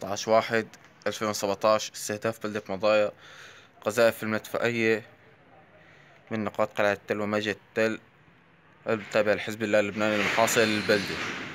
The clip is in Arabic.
16 واحد 2017 استهداف بلدة مضايا قذائف المدفعية من نقاط قلعة تل ومجد تل التابعة لحزب الله اللبناني المحاصر للبلدة